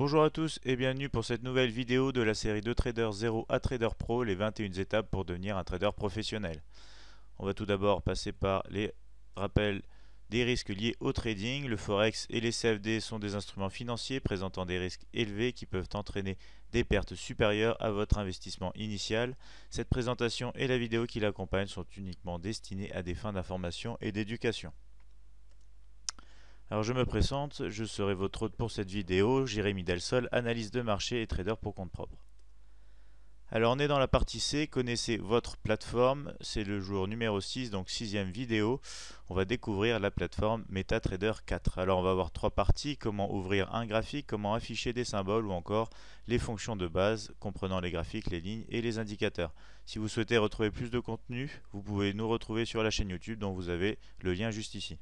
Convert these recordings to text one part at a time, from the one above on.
Bonjour à tous et bienvenue pour cette nouvelle vidéo de la série de Trader 0 à Trader Pro, les 21 étapes pour devenir un trader professionnel. On va tout d'abord passer par les rappels des risques liés au trading. Le Forex et les CFD sont des instruments financiers présentant des risques élevés qui peuvent entraîner des pertes supérieures à votre investissement initial. Cette présentation et la vidéo qui l'accompagne sont uniquement destinées à des fins d'information et d'éducation. Alors je me présente, je serai votre hôte pour cette vidéo, Jérémy Delsol, analyse de marché et trader pour compte propre. Alors on est dans la partie C, connaissez votre plateforme, c'est le jour numéro 6, donc sixième vidéo. On va découvrir la plateforme MetaTrader 4. Alors on va voir trois parties, comment ouvrir un graphique, comment afficher des symboles ou encore les fonctions de base comprenant les graphiques, les lignes et les indicateurs. Si vous souhaitez retrouver plus de contenu, vous pouvez nous retrouver sur la chaîne YouTube dont vous avez le lien juste ici.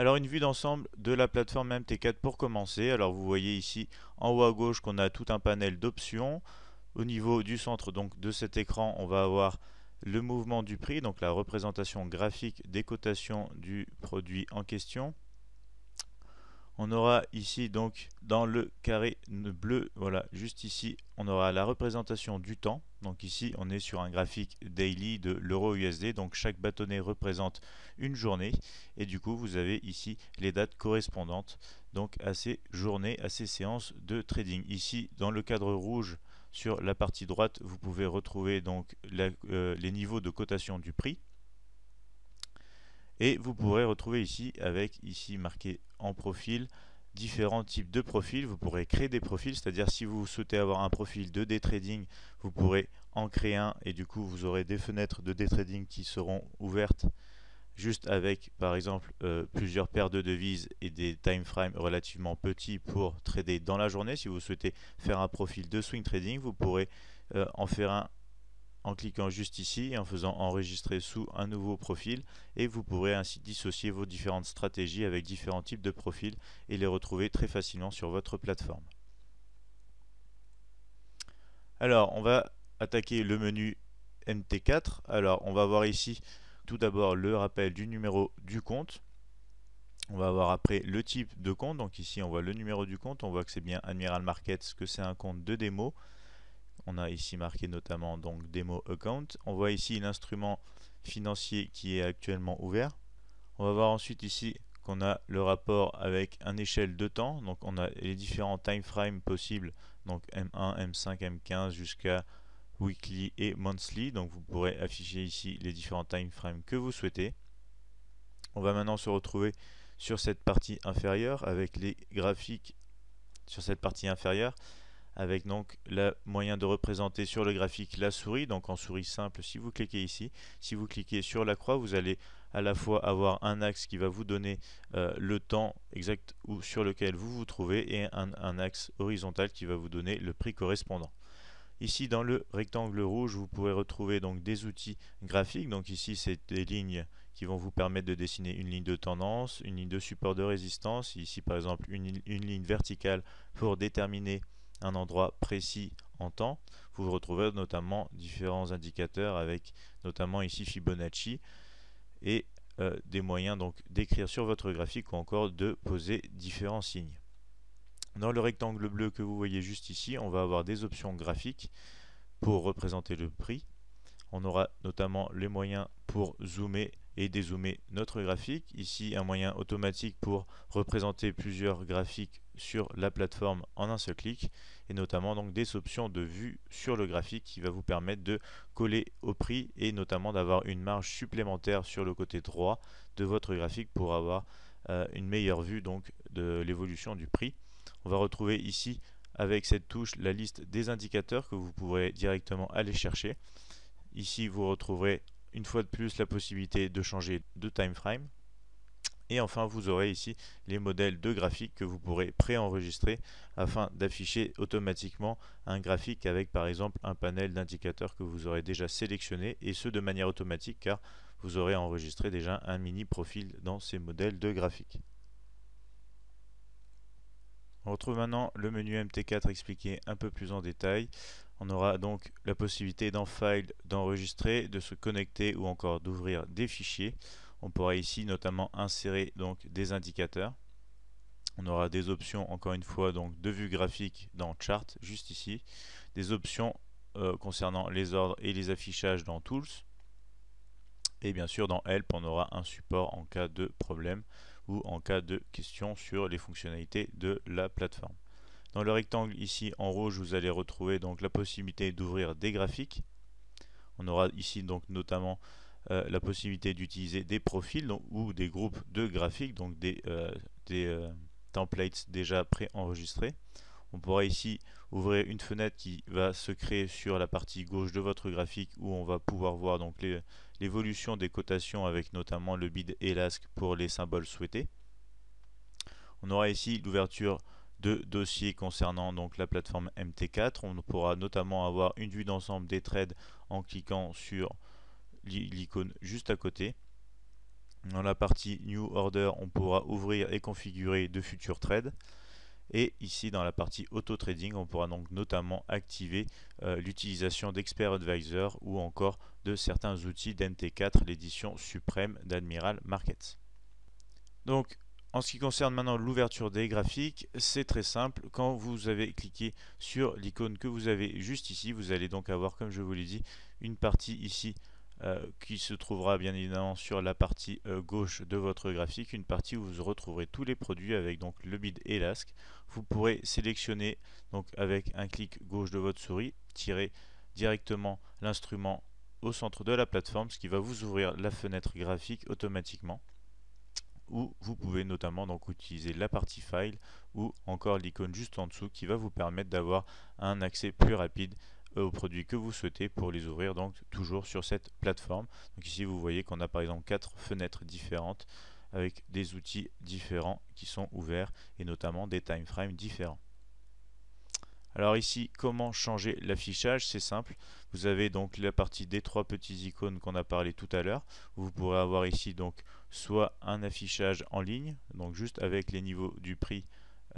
Alors une vue d'ensemble de la plateforme MT4 pour commencer. Alors vous voyez ici en haut à gauche qu'on a tout un panel d'options. Au niveau du centre donc de cet écran, on va avoir le mouvement du prix, donc la représentation graphique des cotations du produit en question. On aura ici donc dans le carré bleu, voilà, juste ici, on aura la représentation du temps. Donc ici, on est sur un graphique daily de l'euro USD. Donc chaque bâtonnet représente une journée. Et du coup, vous avez ici les dates correspondantes donc à ces journées, à ces séances de trading. Ici, dans le cadre rouge, sur la partie droite, vous pouvez retrouver donc euh, les niveaux de cotation du prix. Et vous pourrez retrouver ici, avec ici marqué en profil, différents types de profils. Vous pourrez créer des profils, c'est-à-dire si vous souhaitez avoir un profil de day trading, vous pourrez en créer un et du coup vous aurez des fenêtres de day trading qui seront ouvertes juste avec par exemple euh, plusieurs paires de devises et des time frames relativement petits pour trader dans la journée. Si vous souhaitez faire un profil de swing trading, vous pourrez euh, en faire un en cliquant juste ici et en faisant enregistrer sous un nouveau profil et vous pourrez ainsi dissocier vos différentes stratégies avec différents types de profils et les retrouver très facilement sur votre plateforme. Alors on va attaquer le menu MT4. Alors on va voir ici tout d'abord le rappel du numéro du compte. On va voir après le type de compte. Donc ici on voit le numéro du compte. On voit que c'est bien Admiral Markets, que c'est un compte de démo. On a ici marqué notamment donc demo account. On voit ici l'instrument financier qui est actuellement ouvert. On va voir ensuite ici qu'on a le rapport avec un échelle de temps. Donc on a les différents time frames possibles, donc M1, M5, M15 jusqu'à weekly et monthly. Donc vous pourrez afficher ici les différents time frames que vous souhaitez. On va maintenant se retrouver sur cette partie inférieure avec les graphiques sur cette partie inférieure avec donc le moyen de représenter sur le graphique la souris, donc en souris simple si vous cliquez ici. Si vous cliquez sur la croix, vous allez à la fois avoir un axe qui va vous donner euh, le temps exact où, sur lequel vous vous trouvez et un, axe horizontal qui va vous donner le prix correspondant. Ici dans le rectangle rouge vous pourrez retrouver donc des outils graphiques, donc ici c'est des lignes qui vont vous permettre de dessiner une ligne de tendance, une ligne de support de résistance, ici par exemple une ligne verticale pour déterminer un endroit précis en temps. Vous retrouvez notamment différents indicateurs avec notamment ici Fibonacci et euh, des moyens donc d'écrire sur votre graphique ou encore de poser différents signes. Dans le rectangle bleu que vous voyez juste ici, on va avoir des options graphiques pour représenter le prix. On aura notamment les moyens pour zoomer et dézoomer notre graphique. Ici, un moyen automatique pour représenter plusieurs graphiques sur la plateforme en un seul clic et notamment donc des options de vue sur le graphique qui va vous permettre de coller au prix et notamment d'avoir une marge supplémentaire sur le côté droit de votre graphique pour avoir euh, une meilleure vue donc de l'évolution du prix. On va retrouver ici avec cette touche la liste des indicateurs que vous pourrez directement aller chercher. Ici vous retrouverez une fois de plus la possibilité de changer de time frame et enfin, vous aurez ici les modèles de graphiques que vous pourrez préenregistrer afin d'afficher automatiquement un graphique avec par exemple un panel d'indicateurs que vous aurez déjà sélectionné et ce de manière automatique car vous aurez enregistré déjà un mini profil dans ces modèles de graphiques. On retrouve maintenant le menu MT4 expliqué un peu plus en détail. On aura donc la possibilité dans File d'enregistrer, de se connecter ou encore d'ouvrir des fichiers. On pourra ici notamment insérer donc des indicateurs. On aura des options encore une fois donc de vue graphique dans chart juste ici, des options euh, concernant les ordres et les affichages dans tools. Et bien sûr dans help on aura un support en cas de problème ou en cas de question sur les fonctionnalités de la plateforme. Dans le rectangle ici en rouge vous allez retrouver donc la possibilité d'ouvrir des graphiques on aura ici donc notamment euh, la possibilité d'utiliser des profils ou des groupes de graphiques, donc des, euh, euh, templates déjà préenregistrés. On pourra ici ouvrir une fenêtre qui va se créer sur la partie gauche de votre graphique où on va pouvoir voir donc l'évolution des cotations avec notamment le bid et l'ask pour les symboles souhaités. On aura ici l'ouverture de dossiers concernant donc la plateforme MT4. On pourra notamment avoir une vue d'ensemble des trades en cliquant sur l'icône juste à côté. Dans la partie New Order, on pourra ouvrir et configurer de futurs trades. Et ici, dans la partie Auto Trading, on pourra donc notamment activer euh, l'utilisation d'Expert Advisor ou encore de certains outils d'MT4, l'édition suprême d'Admiral Markets. Donc, en ce qui concerne maintenant l'ouverture des graphiques, c'est très simple. Quand vous avez cliqué sur l'icône que vous avez juste ici, vous allez donc avoir, comme je vous l'ai dit, une partie ici euh, qui se trouvera bien évidemment sur la partie euh, gauche de votre graphique, une partie où vous retrouverez tous les produits avec donc le bid et l'asc. Vous pourrez sélectionner donc avec un clic gauche de votre souris, tirer directement l'instrument au centre de la plateforme, ce qui va vous ouvrir la fenêtre graphique automatiquement Ou vous pouvez notamment donc utiliser la partie file ou encore l'icône juste en dessous qui va vous permettre d'avoir un accès plus rapide euh, aux produits que vous souhaitez pour les ouvrir donc toujours sur cette plateforme. Donc ici vous voyez qu'on a par exemple quatre fenêtres différentes avec des outils différents qui sont ouverts et notamment des timeframes différents. Alors ici, comment changer l'affichage C'est simple. Vous avez donc la partie des trois petits icônes qu'on a parlé tout à l'heure. Vous pourrez avoir ici donc soit un affichage en ligne, donc juste avec les niveaux du prix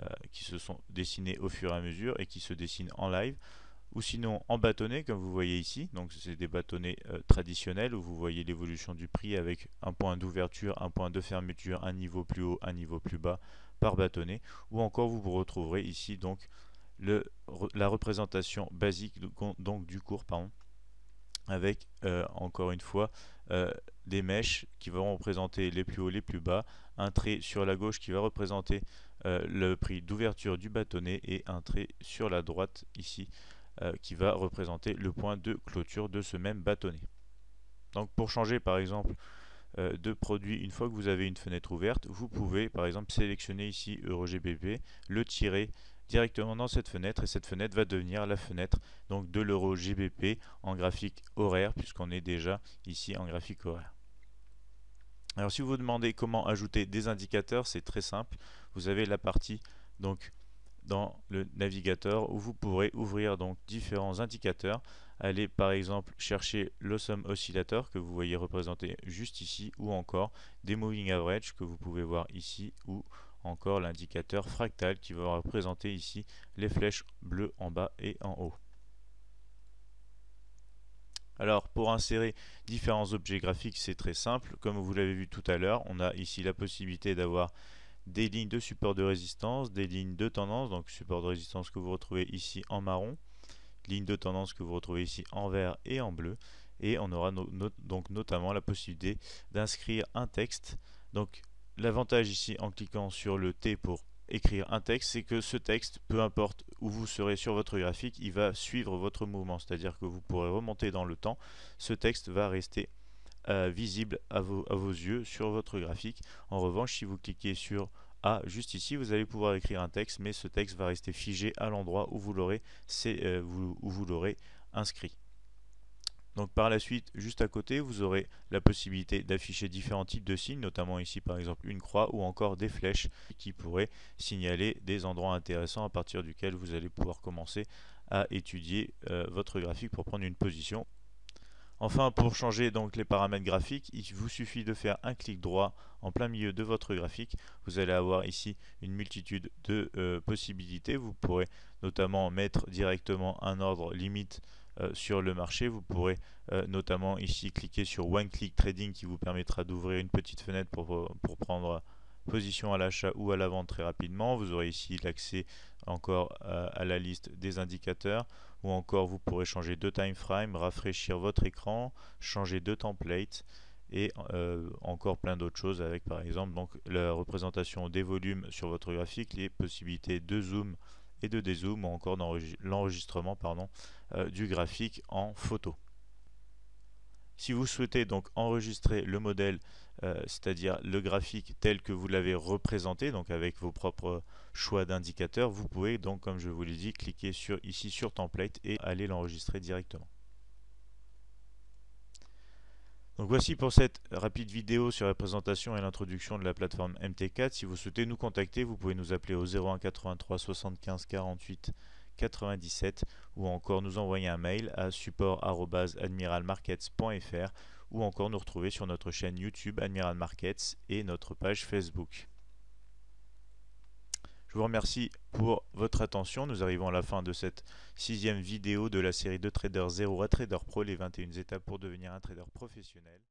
euh, qui se sont dessinés au fur et à mesure et qui se dessinent en live ou sinon en bâtonnet comme vous voyez ici. Donc c'est des bâtonnets euh, traditionnels où vous voyez l'évolution du prix avec un point d'ouverture, un point de fermeture, un niveau plus haut, un niveau plus bas par bâtonnet. Ou encore vous vous retrouverez ici donc le, la représentation basique donc du cours pardon, avec euh, encore une fois des euh, mèches qui vont représenter les plus hauts, les plus bas, un trait sur la gauche qui va représenter le prix d'ouverture du bâtonnet et un trait sur la droite ici euh, qui va représenter le point de clôture de ce même bâtonnet. Donc pour changer par exemple euh, de produit, une fois que vous avez une fenêtre ouverte, vous pouvez par exemple sélectionner ici EuroGBP, le tirer directement dans cette fenêtre et cette fenêtre va devenir la fenêtre donc de l'euro GBP en graphique horaire puisqu'on est déjà ici en graphique horaire. Alors si vous vous demandez comment ajouter des indicateurs, c'est très simple. Vous avez la partie donc dans le navigateur où vous pourrez ouvrir donc différents indicateurs. Allez par exemple chercher le l'Awesome Oscillator que vous voyez représenté juste ici ou encore des Moving Average que vous pouvez voir ici ou encore l'indicateur fractal qui va représenter ici les flèches bleues en bas et en haut. Alors pour insérer différents objets graphiques c'est très simple, comme vous l'avez vu tout à l'heure on a ici la possibilité d'avoir des lignes de support de résistance, des lignes de tendance, donc support de résistance que vous retrouvez ici en marron, ligne de tendance que vous retrouvez ici en vert et en bleu, et on aura donc notamment la possibilité d'inscrire un texte. Donc l'avantage ici en cliquant sur le T pour écrire un texte, c'est que ce texte, peu importe où vous serez sur votre graphique, il va suivre votre mouvement, c'est-à-dire que vous pourrez remonter dans le temps, ce texte va rester euh, visible à vos, yeux sur votre graphique. En revanche, si vous cliquez sur A juste ici, vous allez pouvoir écrire un texte, mais ce texte va rester figé à l'endroit où vous l'aurez euh, vous l'aurez inscrit. Donc par la suite, juste à côté, vous aurez la possibilité d'afficher différents types de signes, notamment ici par exemple une croix ou encore des flèches qui pourraient signaler des endroits intéressants à partir duquel vous allez pouvoir commencer à étudier euh, votre graphique pour prendre une position Enfin, pour changer donc les paramètres graphiques, il vous suffit de faire un clic droit en plein milieu de votre graphique. Vous allez avoir ici une multitude de euh, possibilités. Vous pourrez notamment mettre directement un ordre limite euh, sur le marché. Vous pourrez euh, notamment ici cliquer sur One Click Trading qui vous permettra d'ouvrir une petite fenêtre pour, prendre position à l'achat ou à la vente très rapidement. Vous aurez ici l'accès encore à la liste des indicateurs ou encore vous pourrez changer time frame, rafraîchir votre écran, changer de template et euh, encore plein d'autres choses avec par exemple donc, la représentation des volumes sur votre graphique, les possibilités de zoom et de dézoom ou encore l'enregistrement euh, du graphique en photo. Si vous souhaitez donc enregistrer le modèle, euh, c'est-à-dire le graphique tel que vous l'avez représenté, donc avec vos propres choix d'indicateurs, vous pouvez donc, comme je vous l'ai dit, cliquer sur, ici sur Template et aller l'enregistrer directement. Donc voici pour cette rapide vidéo sur la présentation et l'introduction de la plateforme MT4. Si vous souhaitez nous contacter, vous pouvez nous appeler au 01 83 75 48 97 ou encore nous envoyer un mail à support.admiralmarkets.fr ou encore nous retrouver sur notre chaîne YouTube Admiral Markets et notre page Facebook. Je vous remercie pour votre attention. Nous arrivons à la fin de cette sixième vidéo de la série de Trader 0 à Trader Pro, les 21 étapes pour devenir un trader professionnel.